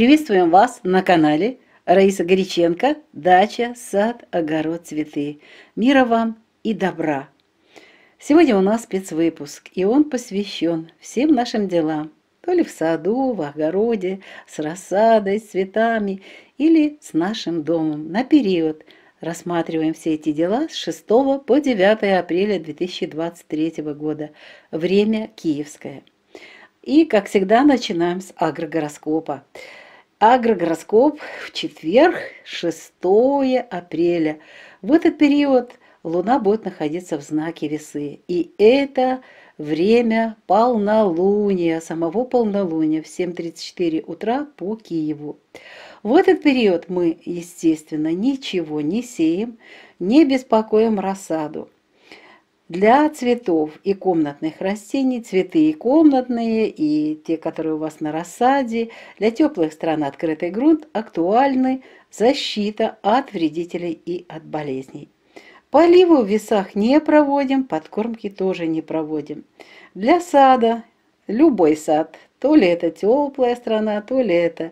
Приветствуем вас на канале Раиса Горяченко, дача, сад, огород, цветы. Мира вам и добра! Сегодня у нас спецвыпуск, и он посвящен всем нашим делам. То ли в саду, в огороде, с рассадой, с цветами, или с нашим домом на период – Рассматриваем все эти дела с 6 по 9 апреля 2023 года. Время киевское. И, как всегда, начинаем с агрогороскопа. Агрогороскоп в четверг, 6 апреля. В этот период Луна будет находиться в знаке Весы. И это время полнолуния, самого полнолуния в 7.34 утра по Киеву. В этот период мы, естественно, ничего не сеем, не беспокоим рассаду для цветов и комнатных растений, цветы и комнатные, и те, которые у вас на рассаде, для теплых стран открытый грунт актуальны защита от вредителей и от болезней. Поливы в весах не проводим, подкормки тоже не проводим. Для сада, любой сад, то ли это теплая страна, то ли это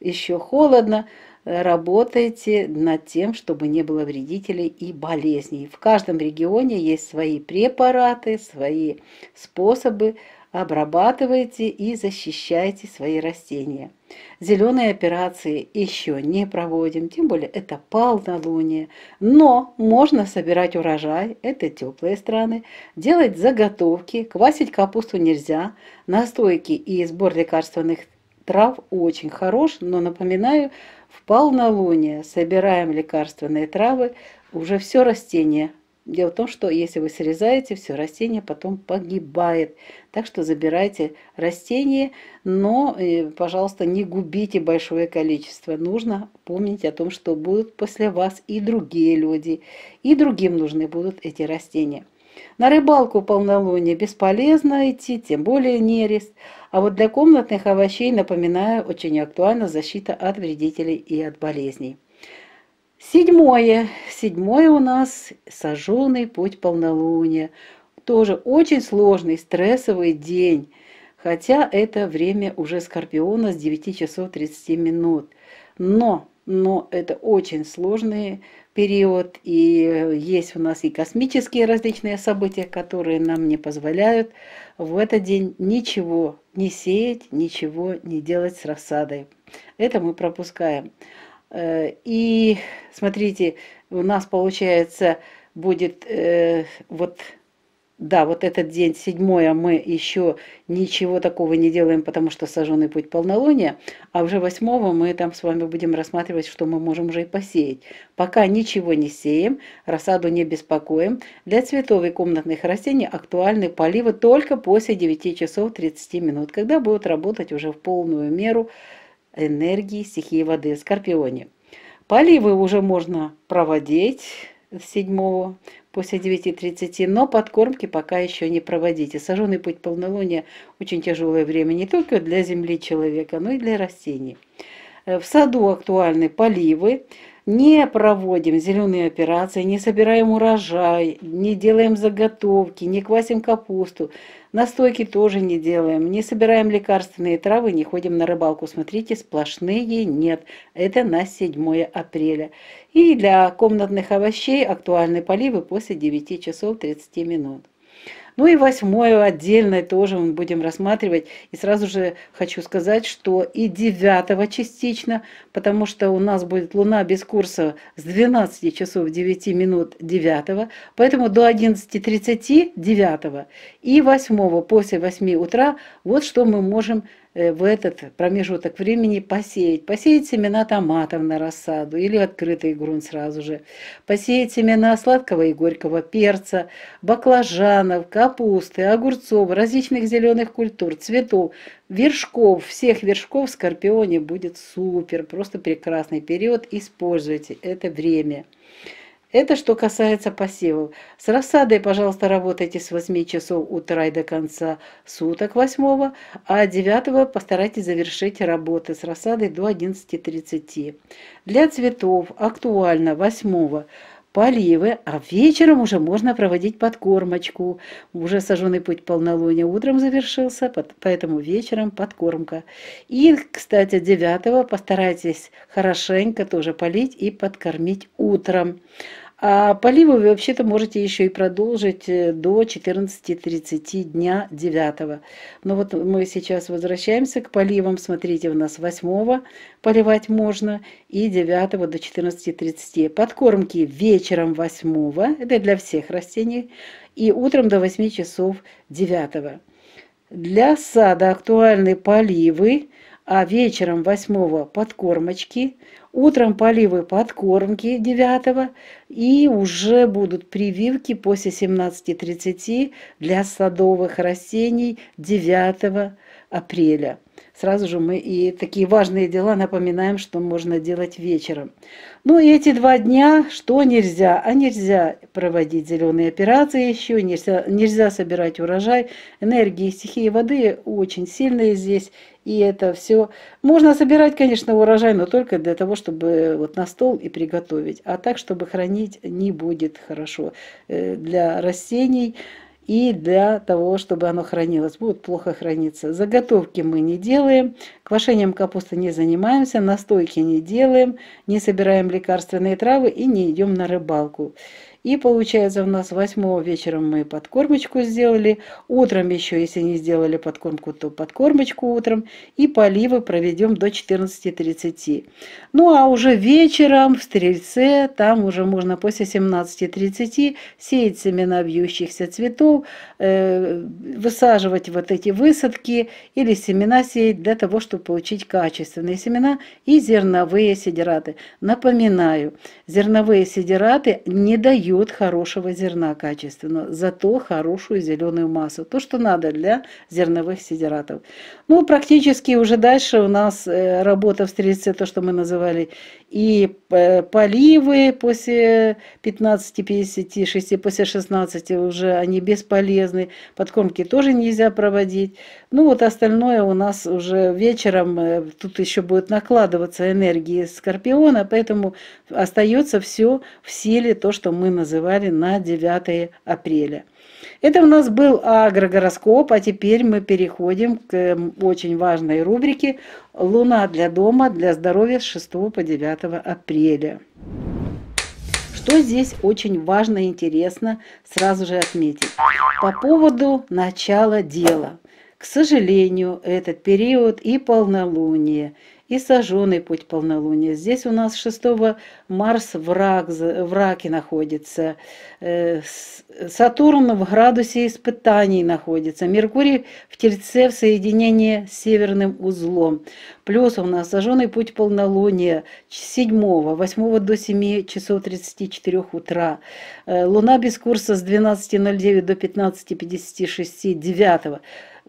еще холодно, работаете над тем, чтобы не было вредителей и болезней. В каждом регионе есть свои препараты, свои способы, обрабатывайте и защищайте свои растения. Зеленые операции еще не проводим, тем более это полнолуние. Но можно собирать урожай, это теплые страны, делать заготовки, квасить капусту нельзя, настойки и сбор лекарственных трав очень хорош, но напоминаю, в полнолуние собираем лекарственные травы, уже все растение. Дело в том, что если вы срезаете, все растение потом погибает. Так что забирайте растения, но, э, пожалуйста, не губите большое количество. Нужно помнить о том, что будут после вас и другие люди, и другим нужны будут эти растения. На рыбалку в полнолуние бесполезно идти, тем более нерест. А вот для комнатных овощей, напоминаю, очень актуальна защита от вредителей и от болезней. Седьмое. Седьмое у нас сожженный путь полнолуния. Тоже очень сложный, стрессовый день. Хотя это время уже Скорпиона с 9 часов 30 минут. Но, но это очень сложные период, и э, есть у нас и космические различные события, которые нам не позволяют в этот день ничего не сеять, ничего не делать с рассадой. Это мы пропускаем. Э, и смотрите, у нас получается будет э, вот да, вот этот день, седьмое, а мы еще ничего такого не делаем, потому что сожженный путь полнолуния, а уже восьмого мы там с вами будем рассматривать, что мы можем уже и посеять. Пока ничего не сеем, рассаду не беспокоим. Для цветов и комнатных растений актуальны поливы только после 9 часов 30 минут, когда будут работать уже в полную меру энергии стихии воды, скорпионе. Поливы уже можно проводить с 7 после 9.30, но подкормки пока еще не проводите. Саженный путь полнолуния очень тяжелое время не только для земли человека, но и для растений. Э, в саду актуальны поливы, не проводим зеленые операции, не собираем урожай, не делаем заготовки, не квасим капусту, настойки тоже не делаем, не собираем лекарственные травы, не ходим на рыбалку. Смотрите, сплошные нет. Это на 7 апреля. И для комнатных овощей актуальны поливы после 9 часов 30 минут. Ну и восьмое отдельное тоже мы будем рассматривать. И сразу же хочу сказать, что и девятого частично, потому что у нас будет Луна без курса с 12 часов 9 минут 9, поэтому до 11.30 9 и 8 после 8 утра вот что мы можем Э, в этот промежуток времени посеять. Посеять семена томатов на рассаду или открытый грунт сразу же. Посеять семена сладкого и горького перца, баклажанов, капусты, огурцов, различных зеленых культур, цветов, вершков, всех вершков в Скорпионе будет супер, просто прекрасный период. Используйте это время. Это что касается посевов. С рассадой, пожалуйста, работайте с 8 часов утра и до конца суток 8, а 9 постарайтесь завершить работы с рассадой до 11.30. Для цветов актуально 8 поливы, а вечером уже можно проводить подкормочку. Уже сожженный путь полнолуния утром завершился, поэтому вечером подкормка. И, кстати, 9 постарайтесь хорошенько тоже полить и подкормить утром. А поливы вы вообще-то можете еще и продолжить э, до 14.30 дня 9. Но вот мы сейчас возвращаемся к поливам. Смотрите, у нас 8 поливать можно и 9 до 14.30. Подкормки вечером 8, это для всех растений, и утром до 8 часов 9. Для сада актуальны поливы, а вечером 8 подкормочки, Утром поливы подкормки 9 и уже будут прививки после 17.30 для садовых растений 9 апреля сразу же мы и такие важные дела напоминаем, что можно делать вечером. Ну и эти два дня, что нельзя? А нельзя проводить зеленые операции еще, нельзя, нельзя собирать урожай. Энергии, стихии воды очень сильные здесь, и это все. Можно собирать, конечно, урожай, но только для того, чтобы вот на стол и приготовить. А так, чтобы хранить не будет хорошо э, для растений, и для того, чтобы оно хранилось. Будет плохо храниться. Заготовки мы не делаем, квашением капусты не занимаемся, настойки не делаем, не собираем лекарственные травы и не идем на рыбалку. И получается у нас 8 вечером мы подкормочку сделали, утром еще, если не сделали подкормку, то подкормочку утром, и поливы проведем до 14.30. Ну а уже вечером в Стрельце, там уже можно после 17.30 сеять семена вьющихся цветов, э, высаживать вот эти высадки или семена сеять для того, чтобы получить качественные семена и зерновые сидераты. Напоминаю, зерновые сидераты не дают дает хорошего зерна качественного, зато хорошую зеленую массу, то, что надо для зерновых сидератов. Ну, практически уже дальше у нас э, работа в стрельце то, что мы называли, и э, поливы после 15-56, после 16 уже они бесполезны, подкормки тоже нельзя проводить. Ну, вот остальное у нас уже вечером, э, тут еще будет накладываться энергии скорпиона, поэтому остается все в силе то, что мы называли на 9 апреля. Это у нас был агрогороскоп, а теперь мы переходим к эм, очень важной рубрике «Луна для дома, для здоровья» с 6 по 9 апреля. Что здесь очень важно и интересно сразу же отметить? По поводу начала дела. К сожалению, этот период и полнолуние – и сожженный путь полнолуния. Здесь у нас 6 Марс в, рак, в раке находится, э, Сатурн в градусе испытаний находится, Меркурий в Тельце в соединении с северным узлом. Плюс у нас сожженный путь полнолуния 7, 8 до 7 часов 34 утра. Э, Луна без курса с 12.09 до 15.56 9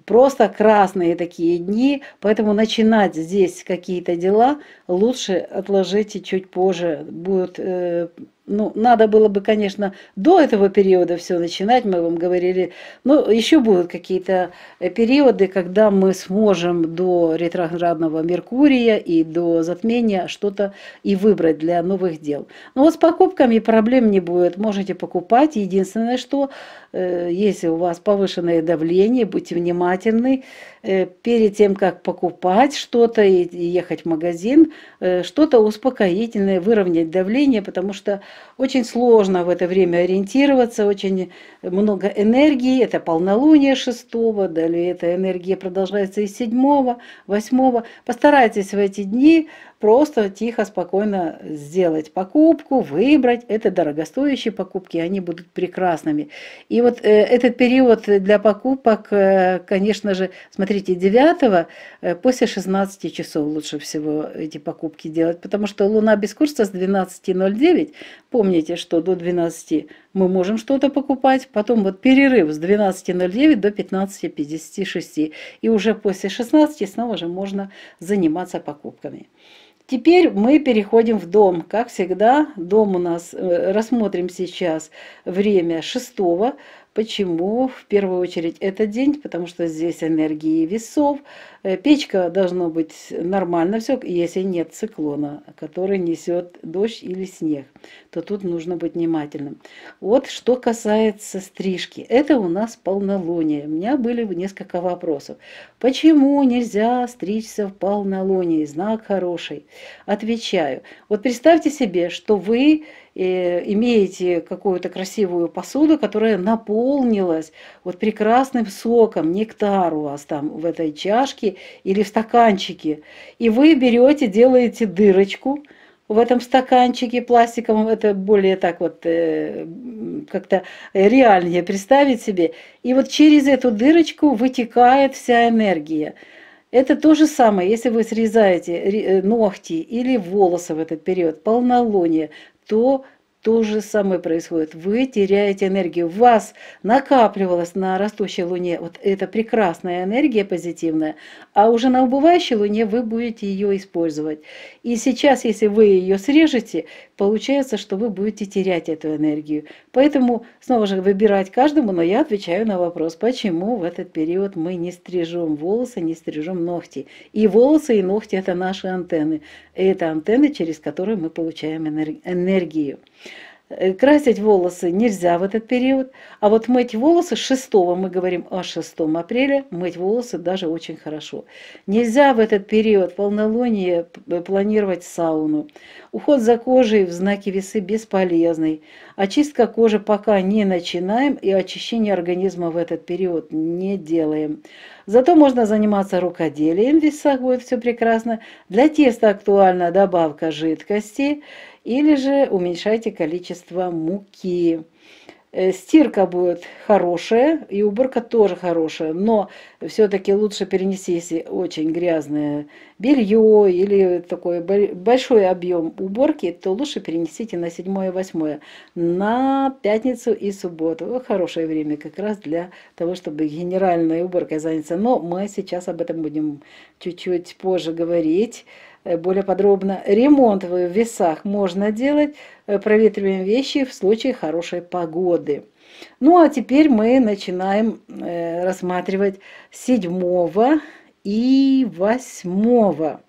просто красные такие дни, поэтому начинать здесь какие-то дела лучше отложите чуть позже, будет э, Ну, надо было бы, конечно, до этого периода все начинать, мы вам говорили. Но еще будут какие-то э, периоды, когда мы сможем до ретроградного Меркурия и до затмения что-то и выбрать для новых дел. Но вот с покупками проблем не будет. Можете покупать. Единственное, что э, если у вас повышенное давление, будьте внимательны. Э, перед тем, как покупать что-то и ехать в магазин, э, что-то успокоительное, выровнять давление, потому что очень сложно в это время ориентироваться, очень много энергии, это полнолуние шестого, далее эта энергия продолжается и седьмого, восьмого. Постарайтесь в эти дни просто тихо, спокойно сделать покупку, выбрать. Это дорогостоящие покупки, они будут прекрасными. И вот э, этот период для покупок, э, конечно же, смотрите, 9 э, после 16 часов лучше всего эти покупки делать, потому что Луна без курса с 12.09, помните, что до 12 мы можем что-то покупать, потом вот перерыв с 12.09 до 15.56, и уже после 16 снова же можно заниматься покупками. Теперь мы переходим в дом. Как всегда, дом у нас, э, рассмотрим сейчас время шестого. Почему? В первую очередь этот день, потому что здесь энергии весов, Э, печка должно быть нормально все, если нет циклона, который несет дождь или снег, то тут нужно быть внимательным. Вот что касается стрижки. Это у нас полнолуние. У меня были несколько вопросов. Почему нельзя стричься в полнолуние? Знак хороший. Отвечаю. Вот представьте себе, что вы э, имеете какую-то красивую посуду, которая наполнилась вот прекрасным соком, нектар у вас там в этой чашке, чашке или в стаканчике. И вы берете, делаете дырочку в этом стаканчике пластиковом, это более так вот э, как-то реальнее представить себе. И вот через эту дырочку вытекает вся энергия. Это то же самое, если вы срезаете э, ногти или волосы в этот период, полнолуние, то то же самое происходит. Вы теряете энергию. У вас накапливалась на растущей Луне вот эта прекрасная энергия позитивная, а уже на убывающей Луне вы будете ее использовать. И сейчас, если вы ее срежете, получается, что вы будете терять эту энергию. Поэтому, снова же, выбирать каждому, но я отвечаю на вопрос, почему в этот период мы не стрижем волосы, не стрижем ногти. И волосы, и ногти – это наши антенны. Это антенны, через которые мы получаем энергию. Э, красить волосы нельзя в этот период, а вот мыть волосы 6, мы говорим о 6 апреля, мыть волосы даже очень хорошо. Нельзя в этот период полнолуния э, планировать сауну. Уход за кожей в знаке весы бесполезный. Очистка кожи пока не начинаем и очищение организма в этот период не делаем. Зато можно заниматься рукоделием, весах будет все прекрасно. Для теста актуальна добавка жидкости – или же уменьшайте количество муки. Э, стирка будет хорошая, и уборка тоже хорошая, но все-таки лучше перенести, если очень грязное белье или такой большой объем уборки, то лучше перенесите на 7-8, на пятницу и субботу. Хорошее время как раз для того, чтобы генеральной уборкой заняться. Но мы сейчас об этом будем чуть-чуть позже говорить. Э, более подробно. Ремонт в весах можно делать, э, проветриваем вещи в случае хорошей погоды. Ну а теперь мы начинаем э, рассматривать седьмого и восьмого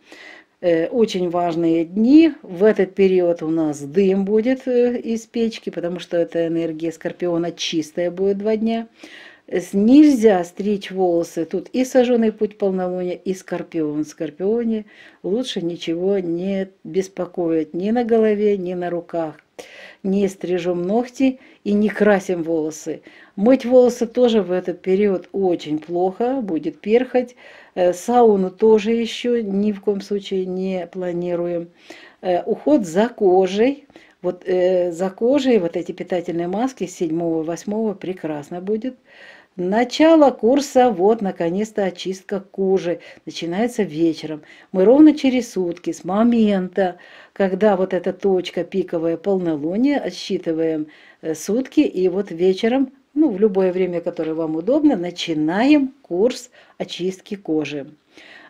очень важные дни. В этот период у нас дым будет из печки, потому что это энергия скорпиона чистая будет два дня нельзя стричь волосы. Тут и сожженный путь полнолуния, и скорпион. Скорпионе лучше ничего не беспокоит ни на голове, ни на руках. Не стрижем ногти и не красим волосы. Мыть волосы тоже в этот период очень плохо, будет перхоть. Э, сауну тоже еще ни в коем случае не планируем. Э, уход за кожей, вот э, за кожей вот эти питательные маски 7-8 прекрасно будет. Начало курса, вот, наконец-то, очистка кожи. Начинается вечером. Мы ровно через сутки с момента, когда вот эта точка пиковая полнолуние, отсчитываем э, сутки, и вот вечером, ну, в любое время, которое вам удобно, начинаем курс очистки кожи.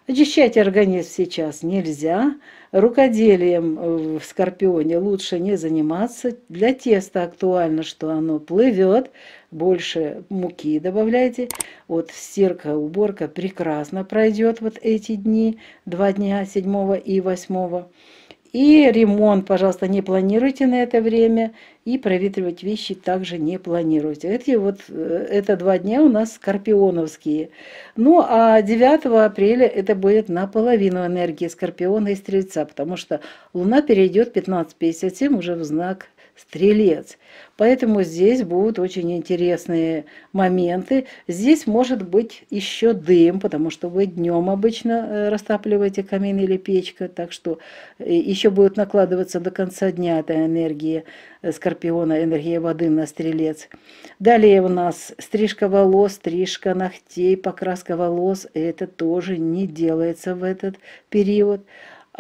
Очищать организм сейчас нельзя. Рукоделием э, в скорпионе лучше не заниматься. Для теста актуально, что оно плывет. Больше муки добавляйте. Вот стирка, уборка прекрасно пройдет вот эти дни. Два дня, седьмого и восьмого. И ремонт, пожалуйста, не планируйте на это время. И проветривать вещи также не планируйте. Эти вот, э, это два дня у нас скорпионовские. Ну, а 9 апреля это будет наполовину энергии скорпиона и стрельца, потому что Луна перейдет 15.57 уже в знак стрелец. Поэтому здесь будут очень интересные моменты. Здесь может быть еще дым, потому что вы днем обычно э, растапливаете камин или печка, так что э, еще будет накладываться до конца дня эта энергия э, скорпиона, энергия воды на стрелец. Далее у нас стрижка волос, стрижка ногтей, покраска волос. Это тоже не делается в этот период.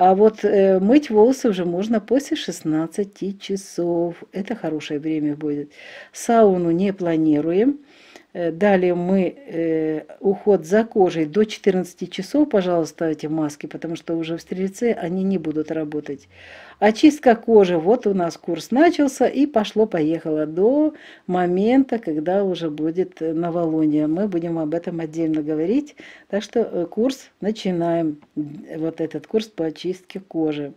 А вот э, мыть волосы уже можно после 16 часов. Это хорошее время будет. Сауну не планируем. Э, далее мы э, уход за кожей до 14 часов, пожалуйста, эти маски, потому что уже в стрельце они не будут работать. Очистка кожи, вот у нас курс начался и пошло-поехало до момента, когда уже будет э, новолуние. Мы будем об этом отдельно говорить. Так что э, курс начинаем, вот этот курс по очистке кожи.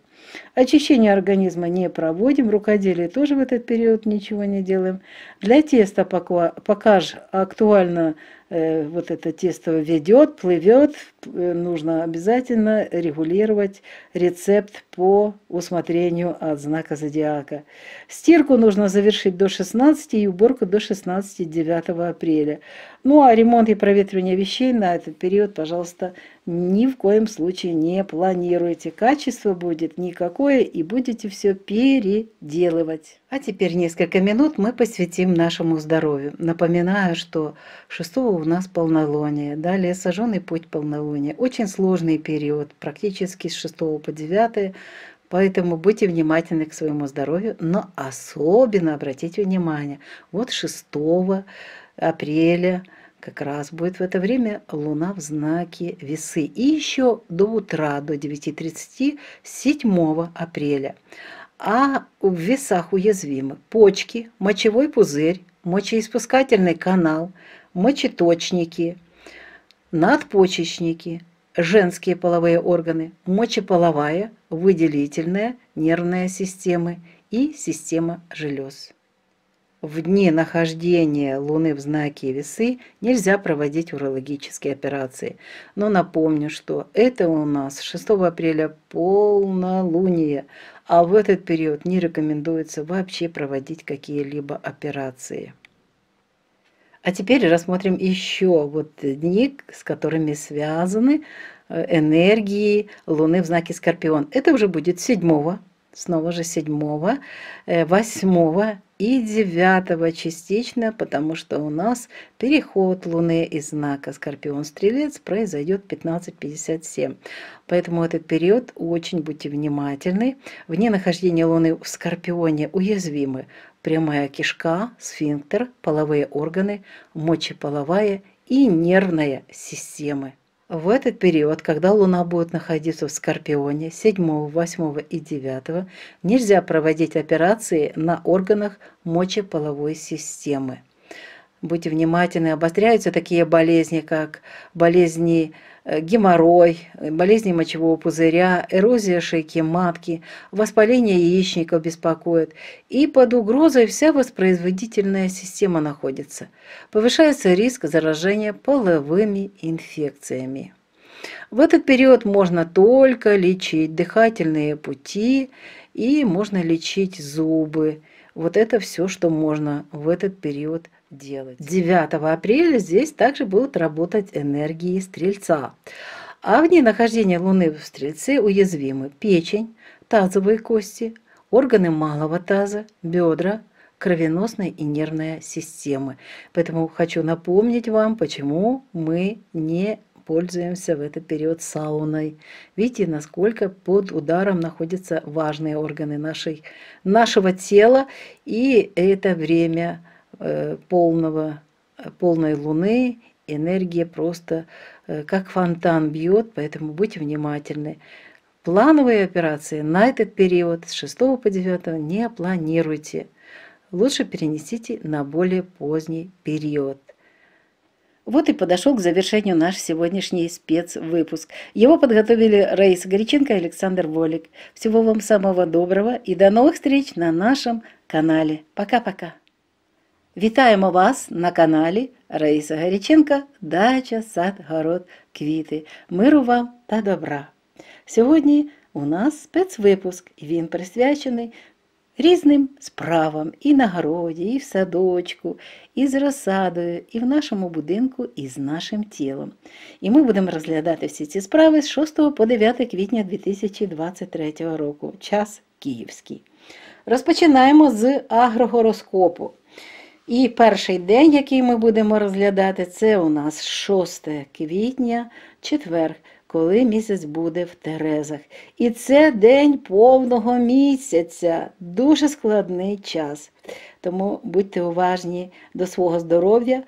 Очищение организма не проводим, рукоделие тоже в этот период ничего не делаем. Для теста пока, пока же актуально Э, вот это тесто ведет, плывет, э, нужно обязательно регулировать рецепт по усмотрению от знака зодиака. Стирку нужно завершить до 16 и уборку до 16 9 апреля. Ну а ремонт и проветривание вещей на этот период, пожалуйста, ни в коем случае не планируйте. Качество будет никакое и будете все переделывать. А теперь несколько минут мы посвятим нашему здоровью. Напоминаю, что 6 у нас полнолуние. Далее сожженный путь полнолуния. Очень сложный период, практически с 6 по 9. Поэтому будьте внимательны к своему здоровью, но особенно обратите внимание, вот 6 апреля как раз будет в это время Луна в знаке Весы. И еще до утра, до 9.30, 7 апреля. А в весах уязвимы почки, мочевой пузырь, мочеиспускательный канал, мочеточники, надпочечники, женские половые органы, мочеполовая, выделительная, нервная системы и система желез. В дни нахождения Луны в знаке весы нельзя проводить урологические операции. Но напомню, что это у нас 6 апреля полнолуние, а в этот период не рекомендуется вообще проводить какие-либо операции. А теперь рассмотрим еще вот дни, с которыми связаны э, энергии Луны в знаке Скорпион. Это уже будет 7 снова же 7, 8 э, и 9 частично, потому что у нас переход Луны из знака Скорпион-Стрелец произойдет 15.57. Поэтому этот период очень будьте внимательны. Вне нахождения Луны в Скорпионе уязвимы прямая кишка, сфинктер, половые органы, мочеполовая и нервная системы. В этот период, когда Луна будет находиться в Скорпионе 7, 8 и 9, нельзя проводить операции на органах мочеполовой системы. Будьте внимательны, обостряются такие болезни, как болезни Э, геморрой, э, болезни мочевого пузыря, эрозия шейки матки, воспаление яичников беспокоит. И под угрозой вся воспроизводительная система находится. Повышается риск заражения половыми инфекциями. В этот период можно только лечить дыхательные пути и можно лечить зубы. Вот это все, что можно в этот период делать. 9 апреля здесь также будут работать энергии Стрельца. А в дни нахождения Луны в Стрельце уязвимы печень, тазовые кости, органы малого таза, бедра, кровеносной и нервная системы. Поэтому хочу напомнить вам, почему мы не пользуемся в этот период сауной. Видите, насколько под ударом находятся важные органы нашей, нашего тела, и это время – Э, полного, э, полной луны энергия просто э, как фонтан бьет, поэтому будьте внимательны. Плановые операции на этот период с 6 по 9 не планируйте. Лучше перенесите на более поздний период. Вот и подошел к завершению наш сегодняшний спецвыпуск. Его подготовили Раиса Горяченко и Александр Волик. Всего вам самого доброго и до новых встреч на нашем канале. Пока-пока. Вітаємо вас на каналі Раїса Гаріченка, Дача, сад, город, квіти, миру вам та добра. Сьогодні у нас спецвипуск, і він присвячений різним справам і на городі, і в садочку, і з розсадою, і в нашому будинку, і з нашим тілом. І ми будемо розглядати всі ці справи з 6 по 9 квітня 2023 року, час Київський. Розпочинаємо з агрогороскопу. І перший день, який ми будемо розглядати, це у нас 6 квітня, четвер, коли місяць буде в Терезах. І це день повного місяця, дуже складний час. Тому будьте уважні до свого здоров'я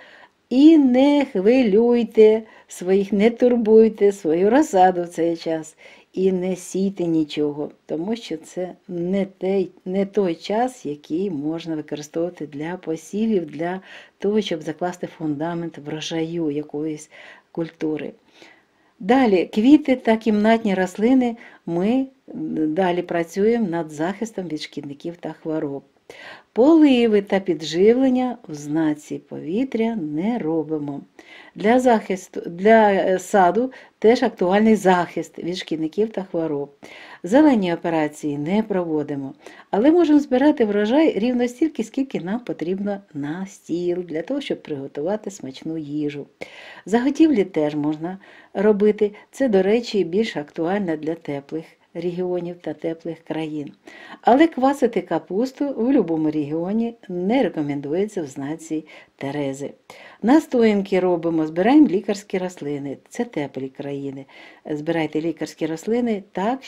і не хвилюйте своїх, не турбуйте свою розсаду в цей час і не сійте нічого, тому що це не той, не той час, який можна використовувати для посівів, для того, щоб закласти фундамент врожаю якоїсь культури. Далі квіти та кімнатні рослини ми далі працюємо над захистом від шкідників та хвороб. Поливи та підживлення в знаці повітря не робимо. Для захисту, для е, саду теж актуальний захист від шкідників та хвороб. Зелені операції не проводимо, але можемо збирати врожай рівно стільки, скільки нам потрібно на стіл, для того, щоб приготувати смачну їжу. Заготівлі теж можна робити, це, до речі, більш актуально для теплих регіонів та теплих країн. Але квасити капусту в будь-якому регіоні не рекомендується в знаці Терези. Настоянки робимо, збираємо лікарські рослини, це теплі країни. Збирайте лікарські рослини так,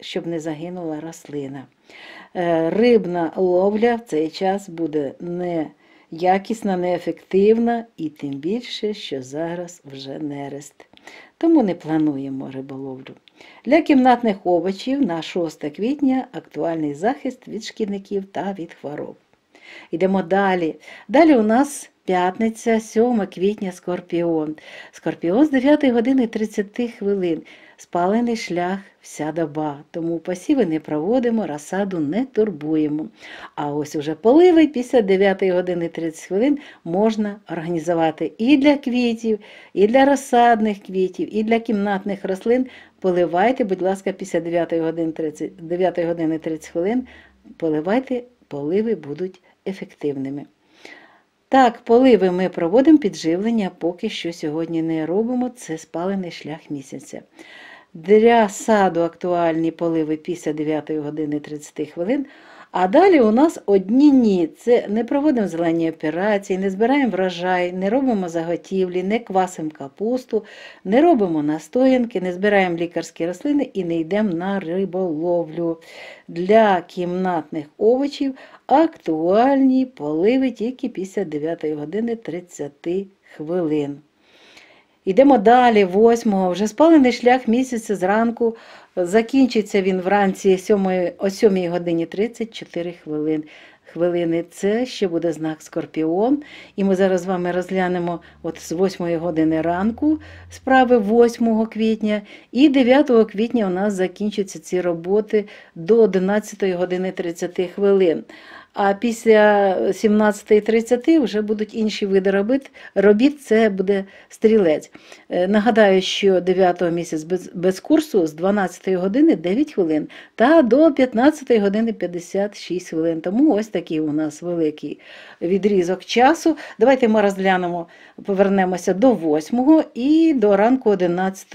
щоб не загинула рослина. Е, рибна ловля в цей час буде не Якісна, неефективна і тим більше, що зараз вже нерест тому не плануємо риболовлю. Для кімнатних овочів на 6 квітня актуальний захист від шкідників та від хвороб. Йдемо далі. Далі у нас п'ятниця, 7 квітня скорпіон. Скорпіон з 9 години 30 хвилин спалений шлях вся доба, тому посіви не проводимо, розсаду не турбуємо. А ось уже поливи після 9 години 30 хвилин можна організувати і для квітів, і для розсадних квітів, і для кімнатних рослин. Поливайте, будь ласка, після 9 години 30, 9 години 30 хвилин поливайте, поливи будуть ефективними. Так, поливи ми проводимо підживлення, поки що сьогодні не робимо це спалений шлях місяця. Для саду актуальні поливи після 9 години 30 хвилин. А далі у нас одні ні. Це не проводимо зелені операції, не збираємо врожай, не робимо заготівлі, не квасимо капусту, не робимо настоянки, не збираємо лікарські рослини і не йдемо на риболовлю. Для кімнатних овочів актуальні поливи тільки після 9 години 30 хвилин. Йдемо далі, 8-го. Вже спалений шлях місяця зранку. Закінчиться він вранці 7, о 7 годині 34 хвилин. Хвилини це ще буде знак Скорпіон. І ми зараз з вами розглянемо от з 8 години ранку справи 8 квітня. І 9 квітня у нас закінчаться ці роботи до 11 години 30 хвилин. А після 17.30 вже будуть інші види робіт. Робіт це буде стрілець. Е, нагадаю, що 9 місяць без, без курсу з 12 години 9 хвилин та до 15 години 56 хвилин. Тому ось такий у нас великий відрізок часу. Давайте ми розглянемо, повернемося до 8 і до ранку 11,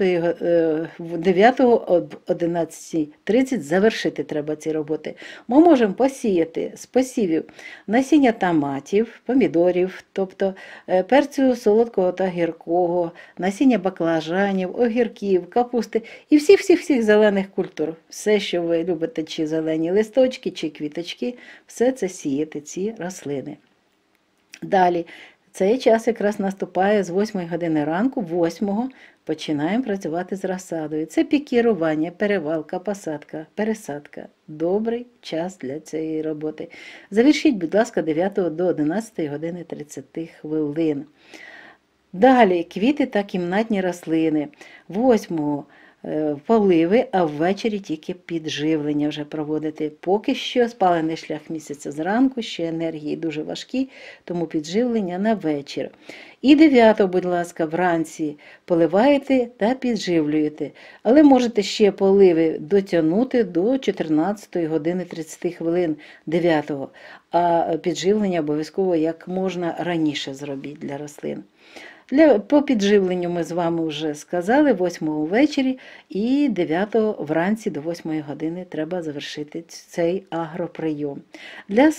9 е, об 11.30 завершити треба ці роботи. Ми можемо посіяти. посіяти посівів, насіння томатів, помідорів, тобто е, перцю солодкого та гіркого, насіння баклажанів, огірків, капусти і всіх-всіх-всіх зелених культур. Все, що ви любите, чи зелені листочки, чи квіточки, все це сіяти, ці рослини. Далі. Цей час якраз наступає з 8 години ранку, 8 Починаємо працювати з розсадою. Це пікірування, перевалка, посадка, пересадка. Добрий час для цієї роботи. Завершіть, будь ласка, 9 до 11 години 30 хвилин. Далі квіти та кімнатні рослини. 8 Е, поливи, а ввечері тільки підживлення вже проводити. Поки що спалений шлях місяця зранку, ще енергії дуже важкі, тому підживлення на вечір. І дев'ято, будь ласка, вранці поливаєте та підживлюєте. Але можете ще поливи дотягнути до 14 години 30 хвилин 9 а підживлення обов'язково як можна раніше зробіть для рослин. Для, По підживленню ми з вами вже сказали, 8 ввечері і 9 вранці до 8 години треба завершити цей агроприйом. Для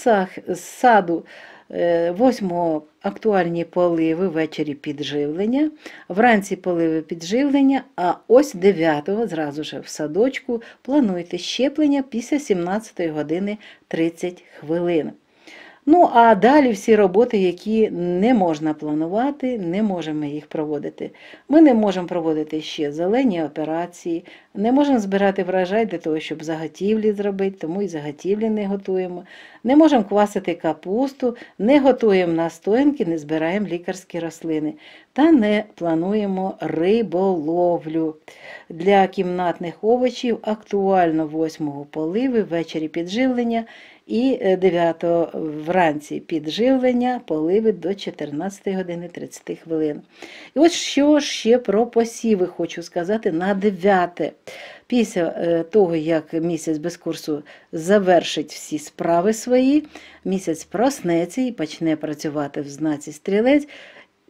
саду 8 е, актуальні поливи ввечері підживлення, вранці поливи підживлення, а ось 9 зразу ж в садочку плануйте щеплення після 17 години 30 хвилин. Ну, а далі всі роботи, які не можна планувати, не можемо їх проводити. Ми не можемо проводити ще зелені операції, не можемо збирати врожай для того, щоб заготівлі зробити, тому і заготівлі не готуємо. Не можемо квасити капусту, не готуємо настоянки, не збираємо лікарські рослини та не плануємо риболовлю. Для кімнатних овочів актуально 8 поливи, ввечері підживлення. І 9 е, вранці підживлення поливи до 14 години 30 хвилин. І от що ще про посіви хочу сказати на 9. Після е, того, як місяць без курсу завершить всі справи свої, місяць проснеться і почне працювати в знаці стрілець.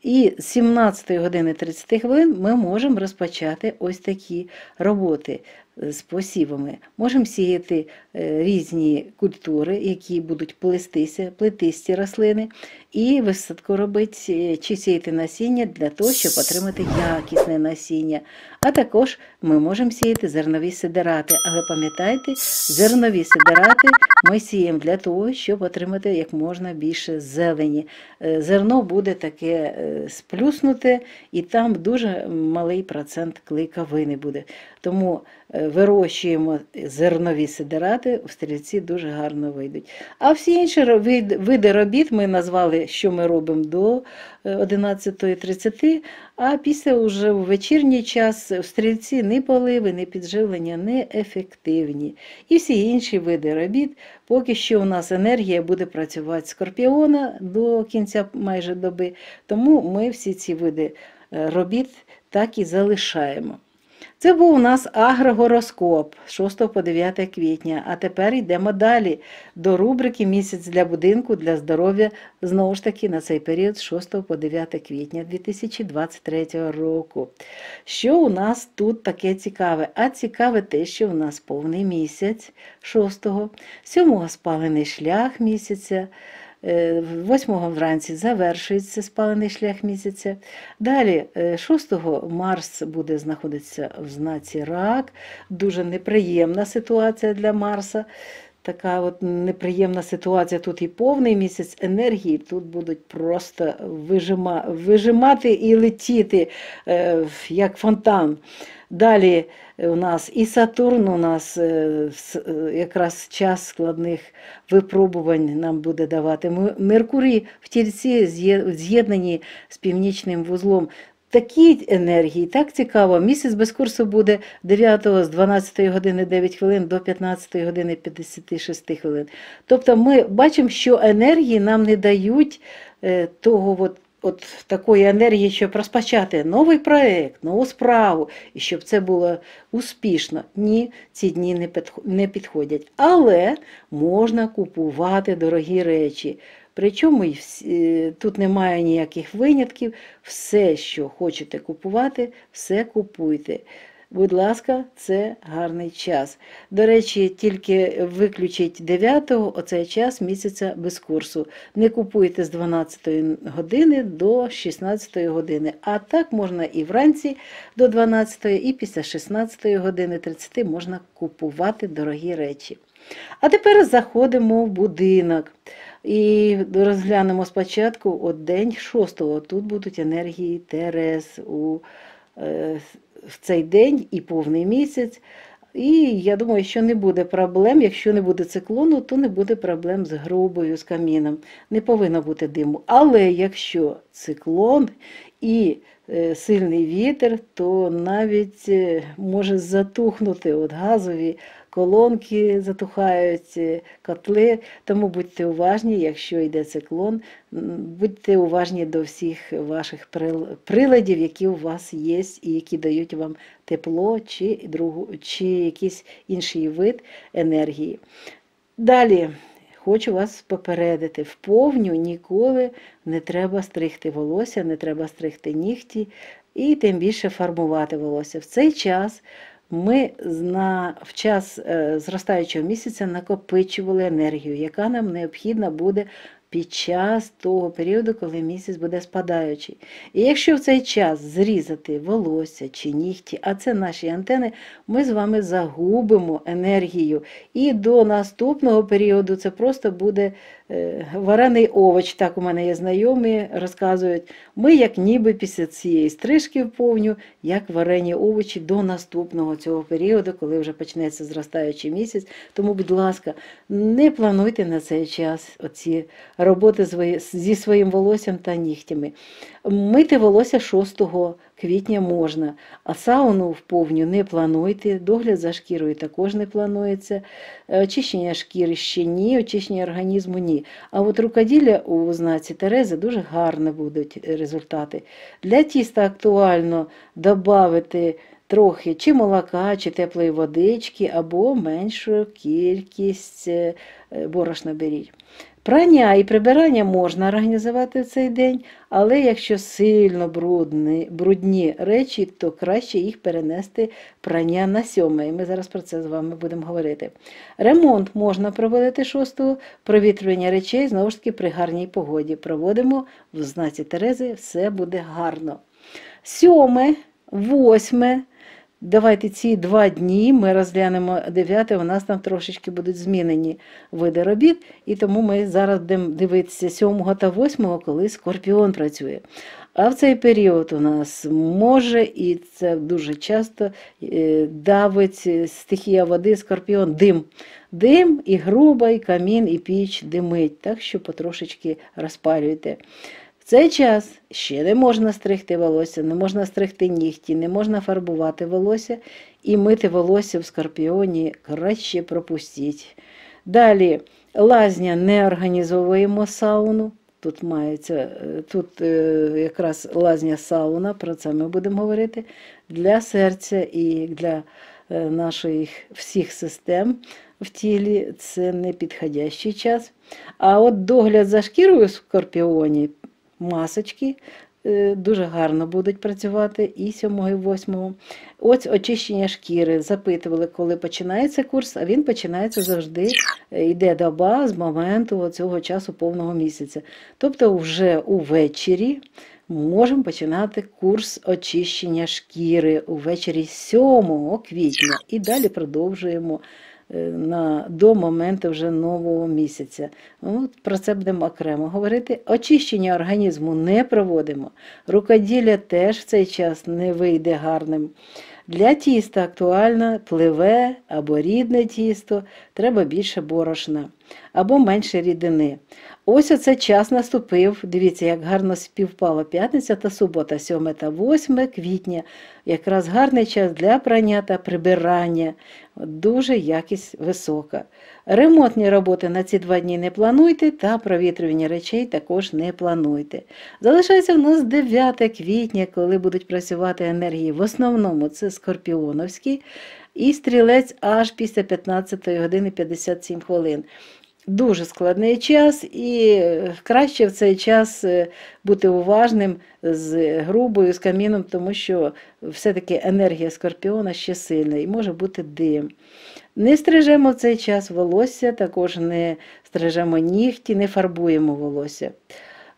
І з 17 години 30 хвилин ми можемо розпочати ось такі роботи е, з посівами. Можемо сіяти Е, різні культури, які будуть плестися, плетисті рослини, і висадку робити е, чи сіяти насіння для того, щоб отримати якісне насіння. А також ми можемо сіяти зернові сидирати. Але пам'ятайте, зернові сидирати ми сіємо для того, щоб отримати як можна більше зелені. Е, зерно буде таке сплюснуте, і там дуже малий процент клейковини буде. Тому вирощуємо зернові сидирати роботи в стрільці дуже гарно вийдуть. А всі інші види робіт ми назвали, що ми робимо до 11.30, е, а після вже в вечірній час в стрільці ні поливи, ні підживлення не ефективні. І всі інші види робіт, поки що у нас енергія буде працювати скорпіона до кінця майже доби, тому ми всі ці види е, робіт так і залишаємо. Це був у нас агрогороскоп 6 по 9 квітня. А тепер йдемо далі до рубрики Місяць для будинку для здоров'я знову ж таки на цей період з 6 по 9 квітня 2023 року. Що у нас тут таке цікаве? А цікаве те, що у нас повний місяць 6, го 7 спалений шлях місяця. 8 е, вранці завершується спалений шлях місяця. Далі, 6 е, Марс буде знаходитися в знаці рак, дуже неприємна ситуація для Марса. Така от неприємна ситуація. Тут і повний місяць енергії, тут будуть просто вижима, вижимати і летіти, е, як фонтан. Далі у нас і Сатурн у нас е, е, якраз час складних випробувань нам буде давати. Меркурій в тільці з'єднані з північним вузлом. Такі енергії, так цікаво. Місяць без курсу буде 9 з 12 години 9 хвилин до 15 ї години 56 хвилин. Тобто ми бачимо, що енергії нам не дають е, того от от такої енергії, щоб розпочати новий проєкт, нову справу, і щоб це було успішно. Ні, ці дні не підходять. Але можна купувати дорогі речі. Причому е, тут немає ніяких винятків. Все, що хочете купувати, все купуйте. Будь ласка, це гарний час. До речі, тільки виключіть 9-го, оцей час місяця без курсу. Не купуйте з 12 ї години до 16 години. А так можна і вранці до 12, ї і після 16 ї години 30 можна купувати дорогі речі. А тепер заходимо в будинок і розглянемо спочатку от день 6-го. Тут будуть енергії Терес у е, в цей день і повний місяць. І я думаю, що не буде проблем. Якщо не буде циклону, то не буде проблем з грубою, з каміном. Не повинно бути диму. Але якщо циклон і е, сильний вітер, то навіть е, може затухнути от газові колонки затухають, е, котли. Тому будьте уважні, якщо йде циклон, будьте уважні до всіх ваших приладів, які у вас є, і які дають вам тепло чи, другу, чи якийсь інший вид енергії. Далі. Хочу вас попередити, в повню ніколи не треба стригти волосся, не треба стригти нігті і тим більше фарбувати волосся. В цей час ми зна в час е, зростаючого місяця накопичували енергію, яка нам необхідна буде під час того періоду, коли місяць буде спадаючий. І якщо в цей час зрізати волосся чи нігті, а це наші антени, ми з вами загубимо енергію. І до наступного періоду це просто буде е, варений овоч. Так у мене є знайомі, розказують. Ми, як ніби після цієї стрижки вповню, як варені овочі до наступного цього періоду, коли вже почнеться зростаючий місяць. Тому, будь ласка, не плануйте на цей час оці роботи зі своїм волоссям та нігтями. Мити волосся 6 квітня можна, а сауну в повню не плануйте, догляд за шкірою також не планується, е, очищення шкіри ще ні, очищення організму ні. А от рукоділля у знаці Терези дуже гарні будуть результати. Для тіста актуально додати. Трохи чи молока, чи теплої водички, або меншу кількість е, борошна беріть. Прання і прибирання можна організувати в цей день, але якщо сильно брудні брудні речі, то краще їх перенести прання на сьоме. І ми зараз про це з вами будемо говорити. Ремонт можна проводити шостого, провітрювання речей знову ж таки при гарній погоді. Проводимо в знаці Терези, все буде гарно. Сьоме, восьме. Давайте ці два дні ми розглянемо дев'яте, у нас там трошечки будуть змінені види робіт, і тому ми зараз будемо дивитися 7 та 8, коли скорпіон працює. А в цей період у нас може, і це дуже часто е, давить стихія води, скорпіон, дим. Дим і груба, і камін, і піч димить, так що потрошечки розпалюйте цей час ще не можна стригти волосся, не можна стригти нігті, не можна фарбувати волосся і мити волосся в скорпіоні краще пропустіть. Далі лазня не організовуємо сауну. Тут мається, е, тут е, якраз лазня сауна, про це ми будемо говорити, для серця і для е, наших всіх систем в тілі це підходящий час. А от догляд за шкірою в скорпіоні масочки. Е, дуже гарно будуть працювати і 7 і 8. Ось очищення шкіри. Запитували, коли починається курс, а він починається завжди, е, йде доба з моменту цього часу повного місяця. Тобто, вже увечері можемо починати курс очищення шкіри увечері 7 квітня і далі продовжуємо. Е, на, до моменту вже нового місяця. Ну, Про це будемо окремо говорити. Очищення організму не проводимо. Рукоділля теж в цей час не вийде гарним. Для тіста актуально пливе або рідне тісто, треба більше борошна або менше рідини. Ось оце час наступив. Дивіться, як гарно співпала п'ятниця та субота, 7 та 8 квітня. Якраз гарний час для прання та прибирання. Дуже якість висока. Ремонтні роботи на ці два дні не плануйте, та провітрювання речей також не плануйте. Залишається в нас 9 квітня, коли будуть працювати енергії. В основному це скорпіоновські. І стрілець аж після 15 години 57 хвилин дуже складний час, і е, краще в цей час е, бути уважним з грубою, з каміном, тому що все-таки енергія скорпіона ще сильна і може бути дим. Не стрижемо в цей час волосся, також не стрижемо нігті, не фарбуємо волосся.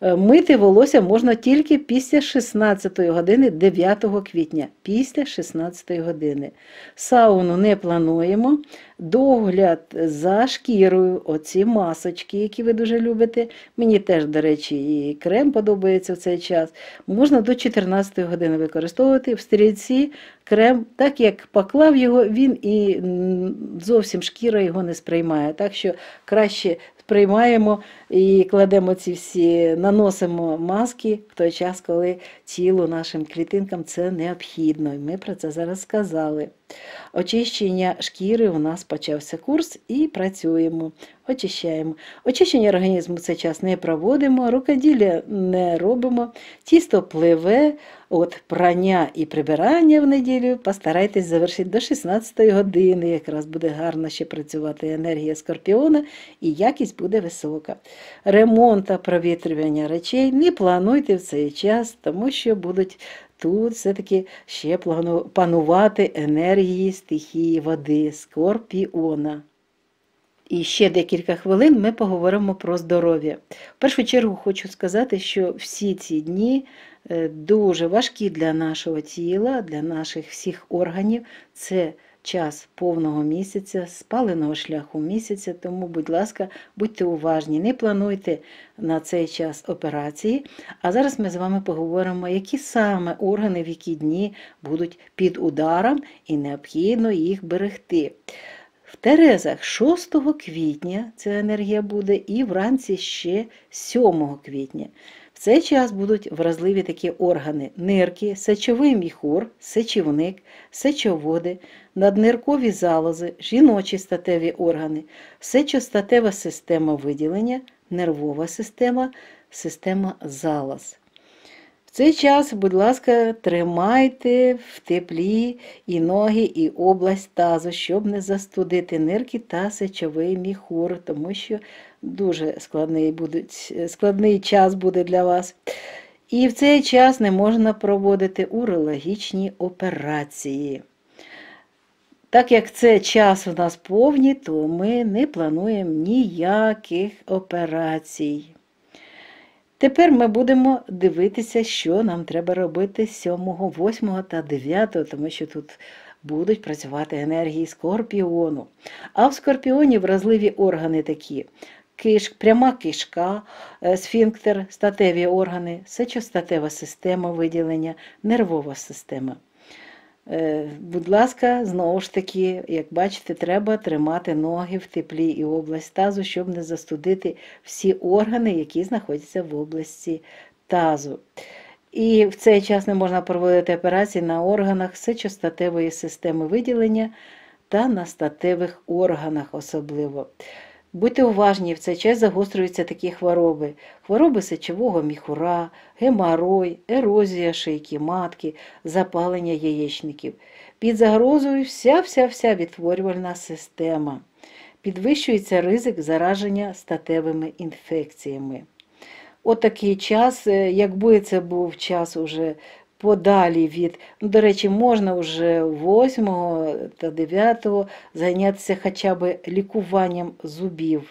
Е, мити волосся можна тільки після 16 години 9 квітня, після 16 години. Сауну не плануємо, догляд за шкірою, оці масочки, які ви дуже любите. Мені теж, до речі, і крем подобається в цей час. Можна до 14 години використовувати в стрільці крем, так як поклав його, він і зовсім шкіра його не сприймає. Так що краще сприймаємо і кладемо ці всі, наносимо маски в той час, коли тілу нашим клітинкам це необхідно. І ми про це зараз сказали. Очищення шкіри у нас почався курс і працюємо, очищаємо. Очищення організму цей час не проводимо, рукоділля не робимо, тісто пливе, от прання і прибирання в неділю постарайтесь завершити до 16 години. Якраз буде гарно ще працювати енергія скорпіона і якість буде висока. Ремонт та провітрювання речей не плануйте в цей час, тому що будуть Тут все-таки ще панувати енергії стихії води, скорпіона. І ще декілька хвилин ми поговоримо про здоров'я. В першу чергу хочу сказати, що всі ці дні е, дуже важкі для нашого тіла, для наших всіх органів. Це час повного місяця, спаленого шляху місяця, тому, будь ласка, будьте уважні, не плануйте на цей час операції. А зараз ми з вами поговоримо, які саме органи в які дні будуть під ударом і необхідно їх берегти. В Терезах 6 квітня ця енергія буде, і вранці ще 7 квітня. В цей час будуть вразливі такі органи нирки, сечовий міхур, сечівник, сечоводи, надниркові залози, жіночі статеві органи, сечостатева система виділення, нервова система, система залаз. В цей час, будь ласка, тримайте в теплі і ноги, і область тазу, щоб не застудити нирки та сечовий міхур, тому що Дуже складний буде, складний час буде для вас. І в цей час не можна проводити урологічні операції. Так як це час у нас повні, то ми не плануємо ніяких операцій. Тепер ми будемо дивитися, що нам треба робити 7, 8 та 9, тому що тут будуть працювати енергії скорпіону. А в скорпіоні вразливі органи такі: киш, пряма кишка, е, сфінктер, статеві органи, сечостатева система виділення, нервова система. Е, будь ласка, знову ж таки, як бачите, треба тримати ноги в теплі і область тазу, щоб не застудити всі органи, які знаходяться в області тазу. І в цей час не можна проводити операції на органах сечостатевої системи виділення та на статевих органах особливо. Будьте уважні, в цей час загострюються такі хвороби: хвороби сечового міхура, геморой, ерозія шийки матки, запалення яєчників. Під загрозою вся-вся-вся відтворювальна система. Підвищується ризик зараження статевими інфекціями. Отакий От час, е, якби це був час уже подалі від. Ну, До речі, можна вже 8 та 9 зайнятися хоча б лікуванням зубів,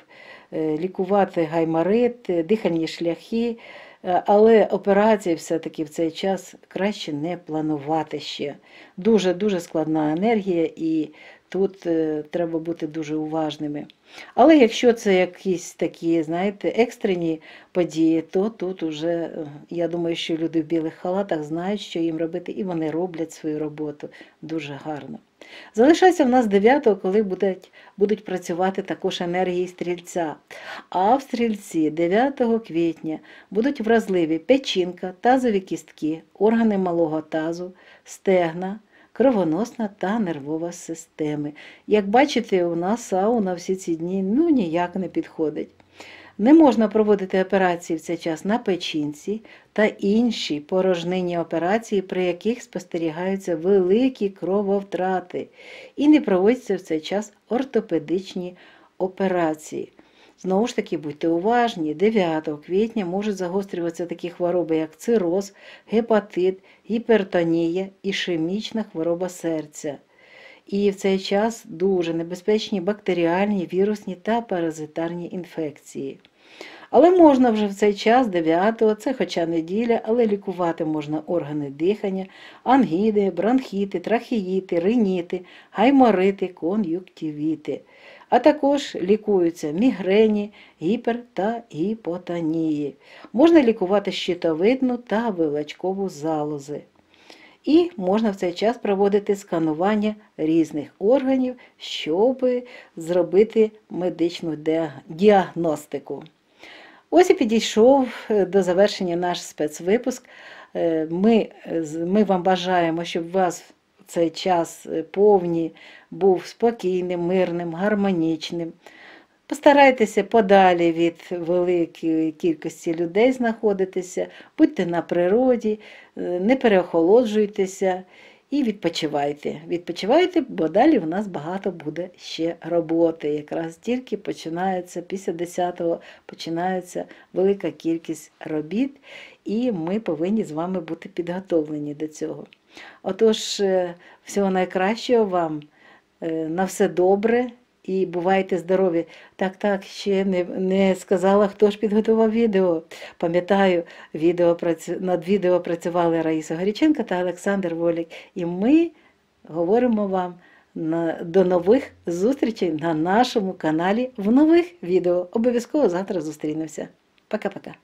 е, лікувати гайморит, е, дихальні шляхи. Е, але операції все-таки в цей час краще не планувати ще. Дуже дуже складна енергія і Тут е, треба бути дуже уважними. Але якщо це якісь такі, знаєте, екстрені події, то тут уже, е, я думаю, що люди в білих халатах знають, що їм робити, і вони роблять свою роботу дуже гарно. Залишається в нас 9-го, коли будуть будуть працювати також енергії стрільця. А в стрільці 9 квітня будуть вразливі печінка, тазові кістки, органи малого тазу, стегна кровоносна та нервова системи. Як бачите, у нас сауна всі ці дні ну, ніяк не підходить. Не можна проводити операції в цей час на печінці та інші порожнині операції, при яких спостерігаються великі крововтрати, і не проводяться в цей час ортопедичні операції. Знову ж таки, будьте уважні, 9 квітня можуть загострюватися такі хвороби, як цироз, гепатит, гіпертонія, ішемічна хвороба серця. І в цей час дуже небезпечні бактеріальні, вірусні та паразитарні інфекції. Але можна вже в цей час, 9-го, це хоча неділя, але лікувати можна органи дихання, ангіди, бронхіти, трахеїти, риніти, гайморити, кон'юктивіти а також лікуються мігрені, гіпер та гіпотонії. Можна лікувати щитовидну та вилачкову залози. І можна в цей час проводити сканування різних органів, щоб зробити медичну діагностику. Ось і підійшов е, до завершення наш спецвипуск. Е, ми е, ми вам бажаємо, щоб вас цей час е, повні був спокійним, мирним, гармонічним. Постарайтеся подалі від великої кількості людей знаходитися, будьте на природі, е, не переохолоджуйтеся і відпочивайте. Відпочивайте, бо далі в нас багато буде ще роботи. Якраз тільки починається після 10-го починається велика кількість робіт, і ми повинні з вами бути підготовлені до цього. Отож, е, всього найкращого вам, е, на все добре і бувайте здорові. Так, так, ще не не сказала, хто ж підготував відео. Пам'ятаю, відео над відео працювали Раїса Горіченка та Олександр Волік. І ми говоримо вам на, до нових зустрічей на нашому каналі в нових відео. Обов'язково завтра зустрінемося. Пока-пока.